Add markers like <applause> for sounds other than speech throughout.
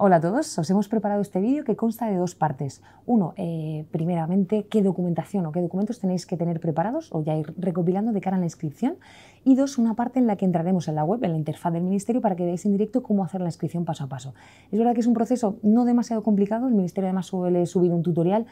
Hola a todos, os hemos preparado este vídeo que consta de dos partes. Uno, eh, primeramente, qué documentación o qué documentos tenéis que tener preparados o ya ir recopilando de cara a la inscripción. Y dos, una parte en la que entraremos en la web, en la interfaz del Ministerio, para que veáis en directo cómo hacer la inscripción paso a paso. Es verdad que es un proceso no demasiado complicado, el Ministerio además suele subir un tutorial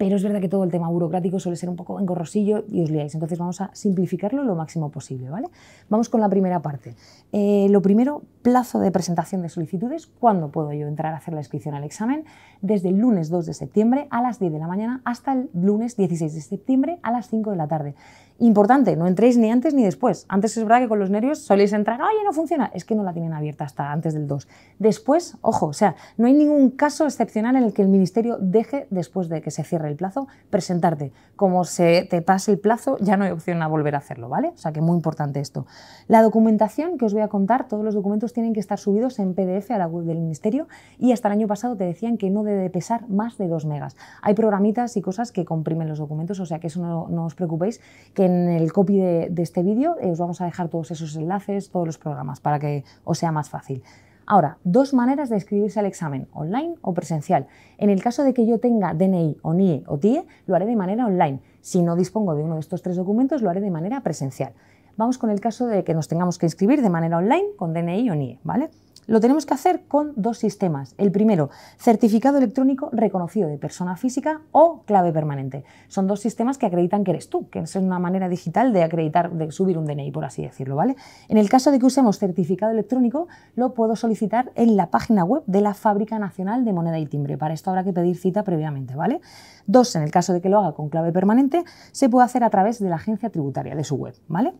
pero es verdad que todo el tema burocrático suele ser un poco engorrosillo y os liáis. Entonces vamos a simplificarlo lo máximo posible, ¿vale? Vamos con la primera parte. Eh, lo primero, plazo de presentación de solicitudes. ¿Cuándo puedo yo entrar a hacer la inscripción al examen? Desde el lunes 2 de septiembre a las 10 de la mañana hasta el lunes 16 de septiembre a las 5 de la tarde. Importante, no entréis ni antes ni después. Antes es verdad que con los nervios soléis entrar, ay, no funciona. Es que no la tienen abierta hasta antes del 2. Después, ojo, o sea, no hay ningún caso excepcional en el que el ministerio deje, después de que se cierre el plazo, presentarte. Como se te pase el plazo, ya no hay opción a volver a hacerlo, ¿vale? O sea, que muy importante esto. La documentación que os voy a contar, todos los documentos tienen que estar subidos en PDF a la web del ministerio y hasta el año pasado te decían que no debe pesar más de 2 megas. Hay programitas y cosas que comprimen los documentos, o sea que eso no, no os preocupéis, que en el copy de, este vídeo eh, os vamos a dejar todos esos enlaces, todos los programas, para que os sea más fácil. Ahora, dos maneras de inscribirse al examen, online o presencial. En el caso de que yo tenga DNI o NIE o TIE, lo haré de manera online. Si no dispongo de uno de estos tres documentos, lo haré de manera presencial. Vamos con el caso de que nos tengamos que inscribir de manera online con DNI o NIE, ¿vale? Lo tenemos que hacer con dos sistemas. El primero, certificado electrónico reconocido de persona física o clave permanente. Son dos sistemas que acreditan que eres tú, que es una manera digital de acreditar, de subir un DNI, por así decirlo, ¿vale? En el caso de que usemos certificado electrónico, lo puedo solicitar en la página web de la Fábrica Nacional de Moneda y Timbre. Para esto habrá que pedir cita previamente, ¿vale? Dos, en el caso de que lo haga con clave permanente, se puede hacer a través de la agencia tributaria, de su web, ¿vale?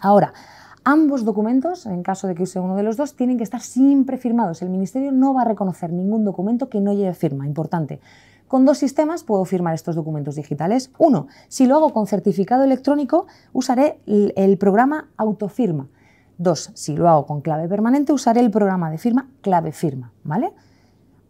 Ahora, Ambos documentos, en caso de que use uno de los dos, tienen que estar siempre firmados. El Ministerio no va a reconocer ningún documento que no lleve firma, importante. Con dos sistemas puedo firmar estos documentos digitales. Uno, si lo hago con certificado electrónico, usaré el programa autofirma. Dos, si lo hago con clave permanente, usaré el programa de firma clave firma, ¿vale?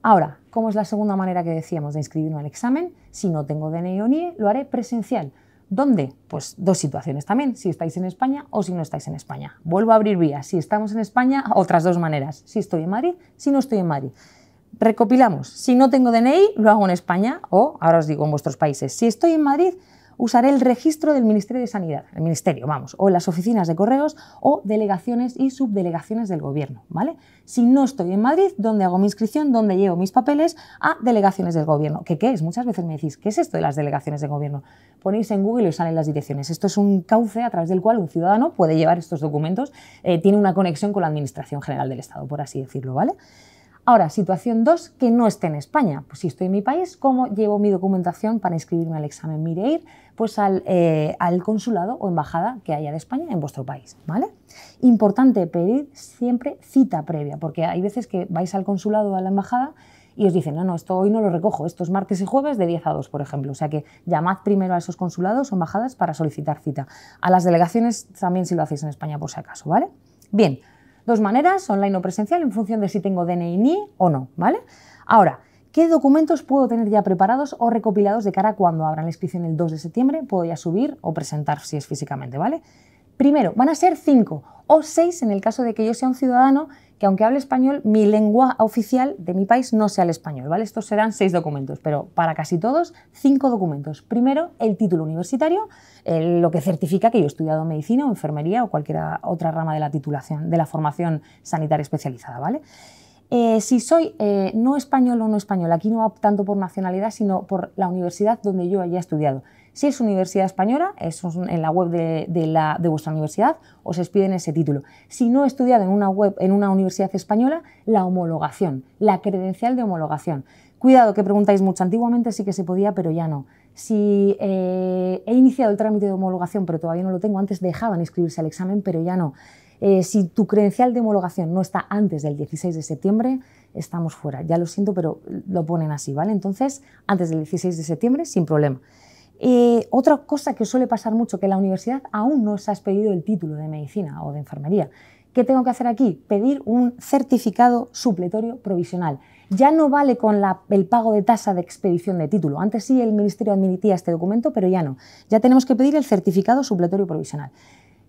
Ahora, ¿cómo es la segunda manera que decíamos de inscribirme al examen? Si no tengo DNI o NIE, lo haré presencial. ¿Dónde? Pues dos situaciones también, si estáis en España o si no estáis en España. Vuelvo a abrir vías, si estamos en España, otras dos maneras, si estoy en Madrid, si no estoy en Madrid. Recopilamos, si no tengo DNI, lo hago en España o, ahora os digo, en vuestros países. Si estoy en Madrid, usaré el registro del Ministerio de Sanidad, el Ministerio, vamos, o las oficinas de correos o delegaciones y subdelegaciones del Gobierno, ¿vale? Si no estoy en Madrid, ¿dónde hago mi inscripción? ¿Dónde llevo mis papeles? A delegaciones del Gobierno. ¿Qué es? Muchas veces me decís, ¿qué es esto de las delegaciones del Gobierno? Ponéis en Google y os salen las direcciones. Esto es un cauce a través del cual un ciudadano puede llevar estos documentos, eh, tiene una conexión con la Administración General del Estado, por así decirlo, ¿vale? Ahora, situación 2, que no esté en España. Pues si estoy en mi país, ¿cómo llevo mi documentación para inscribirme al examen Mire Pues al, eh, al consulado o embajada que haya de España en vuestro país, ¿vale? Importante pedir siempre cita previa, porque hay veces que vais al consulado o a la embajada y os dicen, no, no, esto hoy no lo recojo, esto es martes y jueves de 10 a 2, por ejemplo. O sea que llamad primero a esos consulados o embajadas para solicitar cita. A las delegaciones también si lo hacéis en España, por si acaso, ¿vale? Bien, Dos maneras, online o presencial, en función de si tengo DNI NI o no, ¿vale? Ahora, ¿qué documentos puedo tener ya preparados o recopilados de cara cuando abran la inscripción el 2 de septiembre? Puedo ya subir o presentar si es físicamente, ¿vale? Primero, van a ser cinco o seis en el caso de que yo sea un ciudadano que aunque hable español, mi lengua oficial de mi país no sea el español, ¿vale? Estos serán seis documentos, pero para casi todos, cinco documentos. Primero, el título universitario, lo que certifica que yo he estudiado medicina o enfermería o cualquier otra rama de la titulación, de la formación sanitaria especializada, ¿vale? Eh, si soy eh, no español o no español, aquí no tanto por nacionalidad, sino por la universidad donde yo haya estudiado. Si es universidad española, es en la web de, vuestra universidad, os expiden ese título. Si no he estudiado en una, web, en una universidad española, la homologación, la credencial de homologación. Cuidado que preguntáis mucho, antiguamente sí que se podía, pero ya no. Si eh, he iniciado el trámite de homologación, pero todavía no lo tengo, antes dejaban inscribirse al examen, pero ya no. Eh, si tu credencial de homologación no está antes del 16 de septiembre, estamos fuera. Ya lo siento, pero lo ponen así, ¿vale? Entonces, antes del 16 de septiembre, sin problema. Eh, otra cosa que suele pasar mucho, que la universidad aún no se ha expedido el título de medicina o de enfermería. ¿Qué tengo que hacer aquí? Pedir un certificado supletorio provisional. Ya no vale con el pago de tasa de expedición de título. Antes sí el Ministerio admitía este documento, pero ya no. Ya tenemos que pedir el certificado supletorio provisional.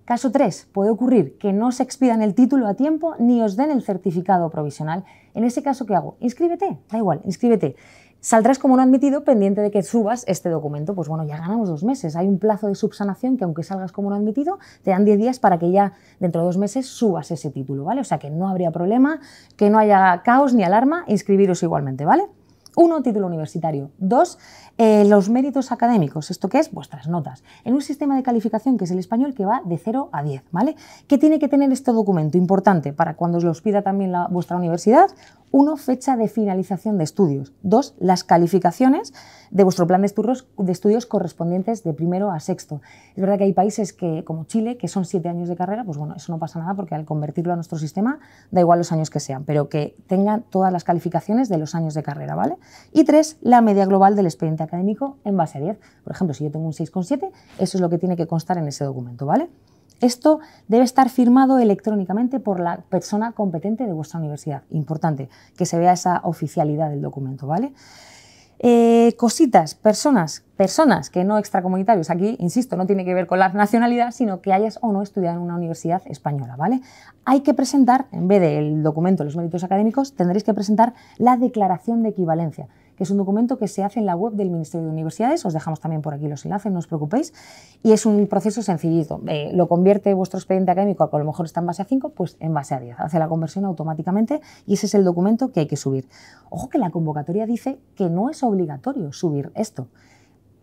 Caso 3. Puede ocurrir que no se expidan el título a tiempo ni os den el certificado provisional. En ese caso, ¿qué hago? Inscríbete. Da igual, inscríbete. Saldrás como no admitido pendiente de que subas este documento. Pues bueno, ya ganamos dos meses. Hay un plazo de subsanación que aunque salgas como no admitido, te dan 10 días para que ya dentro de dos meses subas ese título, ¿vale? O sea que no habría problema, que no haya caos ni alarma, inscribiros igualmente, ¿vale? Uno, título universitario. Dos, eh, los méritos académicos. ¿Esto qué es? Vuestras notas. En un sistema de calificación que es el español que va de 0 a 10, ¿vale? ¿Qué tiene que tener este documento? Importante para cuando os lo pida también la, vuestra universidad. Uno, fecha de finalización de estudios. Dos, las calificaciones de vuestro plan de estudios, correspondientes de primero a sexto. Es verdad que hay países que, como Chile, que son siete años de carrera, pues bueno, eso no pasa nada porque al convertirlo a nuestro sistema da igual los años que sean, pero que tengan todas las calificaciones de los años de carrera, ¿vale? Y tres, la media global del expediente académico en base a 10. Por ejemplo, si yo tengo un 6,7, eso es lo que tiene que constar en ese documento, ¿vale? Esto debe estar firmado electrónicamente por la persona competente de vuestra universidad. Importante que se vea esa oficialidad del documento, ¿vale? Eh, cositas, personas, personas que no extracomunitarios. Aquí, insisto, no tiene que ver con la nacionalidad, sino que hayas o no estudiado en una universidad española, ¿vale? Hay que presentar, en vez del documento de los méritos académicos, tendréis que presentar la declaración de equivalencia que es un documento que se hace en la web del Ministerio de Universidades. Os dejamos también por aquí los enlaces, no os preocupéis. Y es un proceso sencillito. Eh, lo convierte vuestro expediente académico, a lo mejor está en base a 5, pues en base a 10. Hace la conversión automáticamente y ese es el documento que hay que subir. Ojo que la convocatoria dice que no es obligatorio subir esto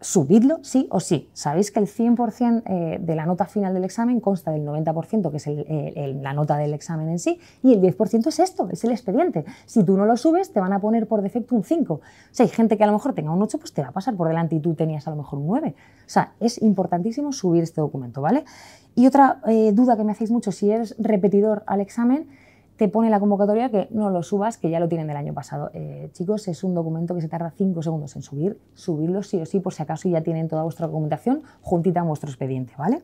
subidlo sí o sí. Sabéis que el 100% eh, de la nota final del examen consta del 90%, que es la nota del examen en sí, y el 10% es esto, es el expediente. Si tú no lo subes, te van a poner por defecto un 5. O sea, hay gente que a lo mejor tenga un 8, pues te va a pasar por delante y tú tenías a lo mejor un 9. O sea, es importantísimo subir este documento, ¿vale? Y otra eh, duda que me hacéis mucho, si eres repetidor al examen, te pone la convocatoria que no lo subas, que ya lo tienen del año pasado. Eh, chicos, es un documento que se tarda 5 segundos en subir, subirlo sí o sí, por si acaso ya tienen toda vuestra documentación juntita en vuestro expediente, ¿vale?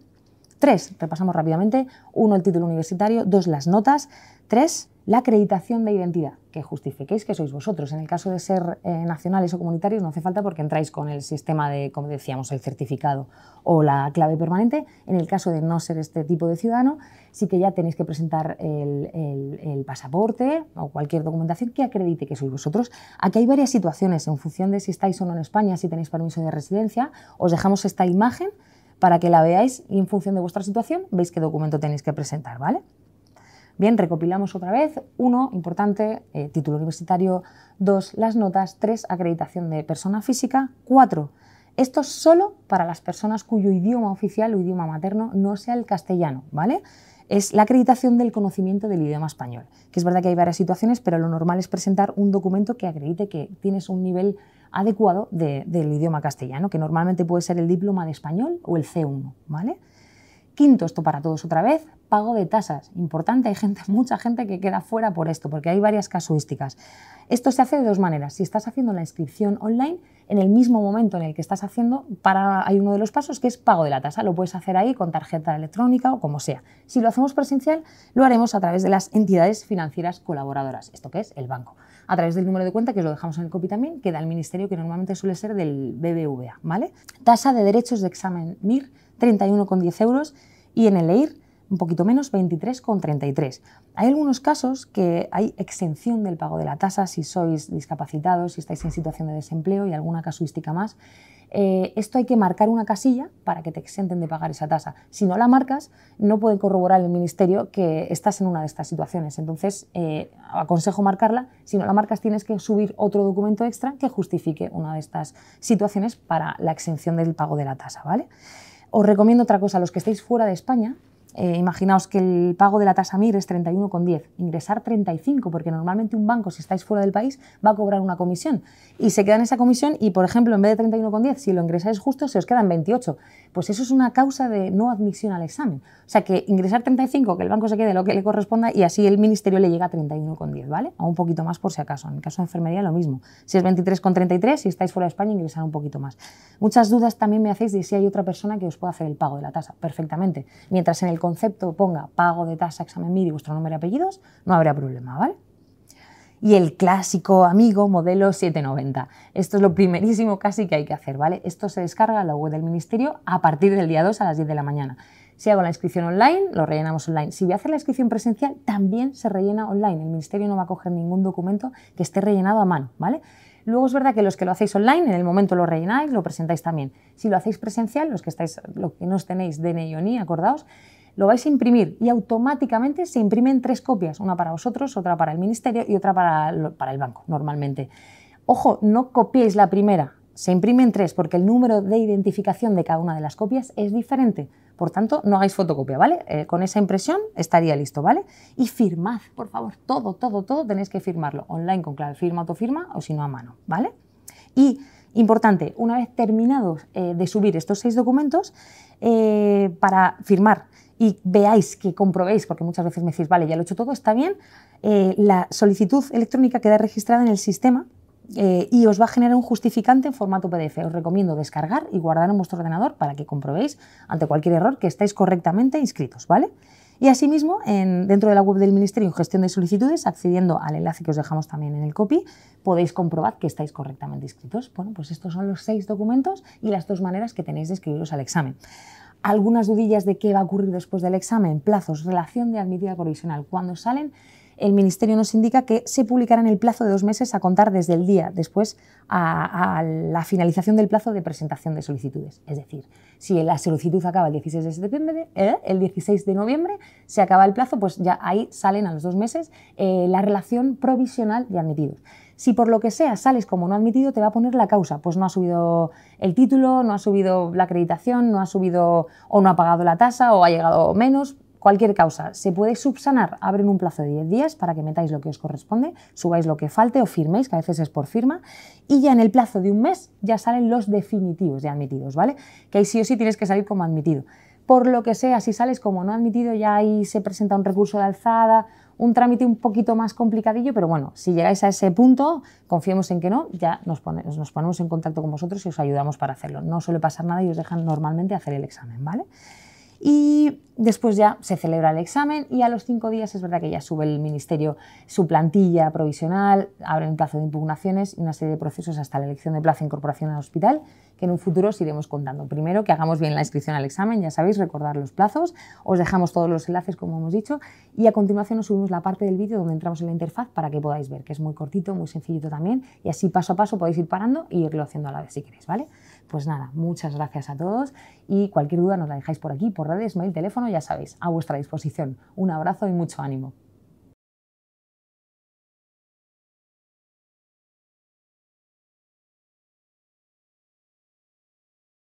Tres, repasamos rápidamente. Uno, el título universitario. Dos, las notas. Tres, la acreditación de identidad, que justifiquéis que sois vosotros. En el caso de ser eh, nacionales o comunitarios no hace falta porque entráis con el sistema de, como decíamos, el certificado o la clave permanente. En el caso de no ser este tipo de ciudadano, sí que ya tenéis que presentar el, pasaporte o cualquier documentación que acredite que sois vosotros. Aquí hay varias situaciones en función de si estáis o no en España, si tenéis permiso de residencia. Os dejamos esta imagen para que la veáis y en función de vuestra situación veis qué documento tenéis que presentar, ¿vale? Bien, recopilamos otra vez. uno, Importante, eh, título universitario. dos, Las notas. tres, Acreditación de persona física. cuatro, Esto es solo para las personas cuyo idioma oficial o idioma materno no sea el castellano, ¿vale? Es la acreditación del conocimiento del idioma español, que es verdad que hay varias situaciones, pero lo normal es presentar un documento que acredite que tienes un nivel adecuado del idioma castellano, que normalmente puede ser el diploma de español o el C1, ¿vale? Quinto, esto para todos otra vez, pago de tasas. Importante, hay gente, <laughs> mucha gente que queda fuera por esto, porque hay varias casuísticas. Esto se hace de dos maneras. Si estás haciendo la inscripción online, en el mismo momento en el que estás haciendo, para, hay uno de los pasos que es pago de la tasa. Lo puedes hacer ahí con tarjeta electrónica o como sea. Si lo hacemos presencial, lo haremos a través de las entidades financieras colaboradoras, esto que es el banco. A través del número de cuenta, que os lo dejamos en el copy también, queda el ministerio, que normalmente suele ser del BBVA. ¿vale? Tasa de derechos de examen MIR 31,10 euros y en el EIR un poquito menos, 23,33. Hay algunos casos que hay exención del pago de la tasa si sois discapacitados, si estáis en situación de desempleo y alguna casuística más. Eh, esto hay que marcar una casilla para que te exenten de pagar esa tasa. Si no la marcas, no puede corroborar el ministerio que estás en una de estas situaciones. Entonces, eh, aconsejo marcarla. Si no la marcas, tienes que subir otro documento extra que justifique una de estas situaciones para la exención del pago de la tasa, ¿vale? Os recomiendo otra cosa, los que estéis fuera de España, eh, imaginaos que el pago de la tasa MIR es 31,10, ingresar 35, porque normalmente un banco, si estáis fuera del país, va a cobrar una comisión. Y se queda en esa comisión y, por ejemplo, en vez de 31,10, si lo ingresáis justo, se os quedan 28. Pues eso es una causa de no admisión al examen. O sea que ingresar 35, que el banco se quede lo que le corresponda y así el ministerio le llega a 31,10, ¿vale? O un poquito más por si acaso. En el caso de enfermería lo mismo. Si es 23,33, si estáis fuera de España, ingresar un poquito más. Muchas dudas también me hacéis de si hay otra persona que os pueda hacer el pago de la tasa. Perfectamente. Mientras en el concepto ponga pago de tasa, examen MIDI, vuestro nombre y apellidos, no habrá problema, ¿vale? Y el clásico amigo modelo 790. Esto es lo primerísimo casi que hay que hacer, ¿vale? Esto se descarga a la web del Ministerio a partir del día 2 a las 10 de la mañana. Si hago la inscripción online, lo rellenamos online. Si voy a hacer la inscripción presencial, también se rellena online. El Ministerio no va a coger ningún documento que esté rellenado a mano, ¿vale? Luego es verdad que los que lo hacéis online, en el momento lo rellenáis, lo presentáis también. Si lo hacéis presencial, los que, estáis, los que no os tenéis DNI o ni, acordaos, lo vais a imprimir y automáticamente se imprimen tres copias, una para vosotros, otra para el ministerio y otra para, para el banco, normalmente. Ojo, no copiéis la primera, se imprimen tres porque el número de identificación de cada una de las copias es diferente. Por tanto, no hagáis fotocopia, ¿vale? Eh, con esa impresión estaría listo, ¿vale? Y firmad, por favor, todo, todo, todo tenéis que firmarlo online con clave firma, autofirma o si no a mano, ¿vale? Y importante, una vez terminados eh, de subir estos seis documentos, eh, para firmar y veáis, que comprobéis, porque muchas veces me decís, vale, ya lo he hecho todo, está bien, eh, la solicitud electrónica queda registrada en el sistema eh, y os va a generar un justificante en formato PDF. Os recomiendo descargar y guardar en vuestro ordenador para que comprobéis ante cualquier error que estáis correctamente inscritos, ¿vale? Y asimismo, en, dentro de la web del Ministerio, en gestión de solicitudes, accediendo al enlace que os dejamos también en el copy, podéis comprobar que estáis correctamente inscritos. Bueno, pues estos son los seis documentos y las dos maneras que tenéis de escribiros al examen algunas dudillas de qué va a ocurrir después del examen, plazos, relación de admitida provisional. Cuando salen, el Ministerio nos indica que se publicará en el plazo de dos meses a contar desde el día después a, la finalización del plazo de presentación de solicitudes. Es decir, si la solicitud acaba el 16 de, septiembre, ¿eh? el 16 de noviembre, se acaba el plazo, pues ya ahí salen a los dos meses eh, la relación provisional de admitidos. Si por lo que sea sales como no admitido, te va a poner la causa. Pues no ha subido el título, no ha subido la acreditación, no ha subido o no ha pagado la tasa o ha llegado menos. Cualquier causa se puede subsanar, abren un plazo de 10 días para que metáis lo que os corresponde, subáis lo que falte o firméis, que a veces es por firma, y ya en el plazo de un mes ya salen los definitivos de admitidos, ¿vale? Que ahí sí o sí tienes que salir como admitido por lo que sea, si sales como no admitido, ya ahí se presenta un recurso de alzada un trámite un poquito más complicadillo, pero bueno, si llegáis a ese punto, confiemos en que no, ya nos, ponemos en contacto con vosotros y os ayudamos para hacerlo. No suele pasar nada y os dejan normalmente hacer el examen, ¿vale? Y después ya se celebra el examen y a los cinco días es verdad que ya sube el ministerio su plantilla provisional, abre un plazo de impugnaciones y una serie de procesos hasta la elección de plaza e incorporación al hospital que en un futuro os iremos contando. Primero, que hagamos bien la inscripción al examen, ya sabéis, recordar los plazos, os dejamos todos los enlaces como hemos dicho y a continuación os subimos la parte del vídeo donde entramos en la interfaz para que podáis ver, que es muy cortito, muy sencillito también y así paso a paso podéis ir parando y e irlo haciendo a la vez si queréis, ¿vale? Pues nada, muchas gracias a todos y cualquier duda nos la dejáis por aquí, por redes, mail, teléfono, ya sabéis, a vuestra disposición. Un abrazo y mucho ánimo.